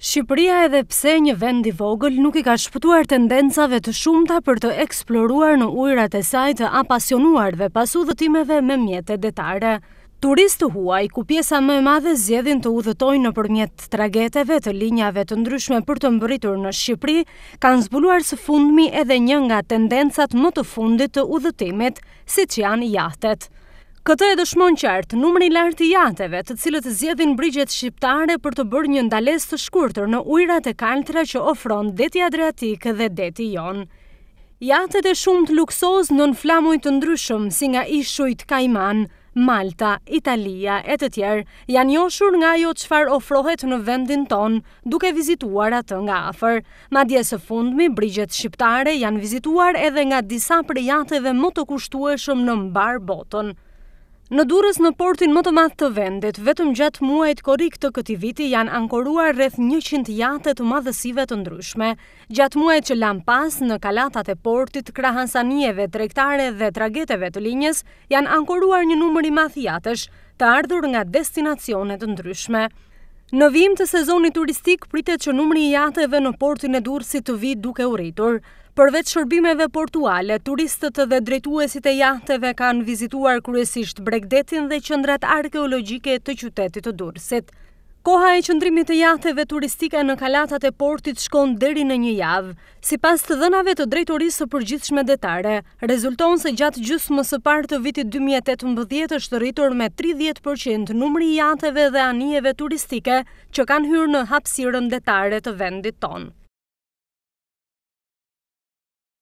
Shqipëria edhe pse një vend i vogël nuk i ka shpëtuar tendencave të shumta për të eksploruar në ujrat e saj të apasionuarve pas udhëtimeve me mjete detare. Turistë huaj, ku pjesa më e madhe zjedhin të udhëtojnë në përmjet trageteve të linjave të ndryshme për të mbëritur në Shqipëri, kanë zbuluar së fundmi edhe një nga tendencat më të fundit të udhëtimit, si që janë jahtet. Këtë e dëshmon qartë numëri lartë i jateve të cilët zjedhin brigjet shqiptare për të bërë një ndales të shkurtër në ujrat e kaltra që ofron deti Adriatik dhe deti Jon. Jatët e shumë të luksoz në në flamuj të ndryshëm si nga ishujt Kaiman, Malta, Italia e të tjerë janë joshur nga jo qëfar ofrohet në vendin tonë duke vizituar atë nga afer. Ma dje së fundmi, brigjet shqiptare janë vizituar edhe nga disa për jateve më të kushtueshëm në mbar botën. Në durës në portin më të matë të vendit, vetëm gjatë muajt korik të këti viti janë ankoruar rreth 100 jate të madhësive të ndryshme. Gjatë muajt që lam pas në kalatat e portit, krahansanieve, trektare dhe trageteve të linjës, janë ankoruar një numëri math jatesh të ardhur nga destinacionet të ndryshme. Në vim të sezonit turistik, pritet që numri i jateve në portin e durë si të vit duke u rritur. Përveç shërbimeve portuale, turistët dhe drejtuesit e jahteve kanë vizituar kryesisht bregdetin dhe qëndrat arkeologike të qytetit të durësit. Koha e qëndrimit të jateve turistike në kalatat e portit shkon deri në një javë. Si pas të dënave të drejtorisë së përgjithshme detare, rezulton se gjatë gjusë mësë partë të vitit 2018 është rritur me 30% numri jateve dhe anijeve turistike që kanë hyrë në hapsirën detare të vendit tonë.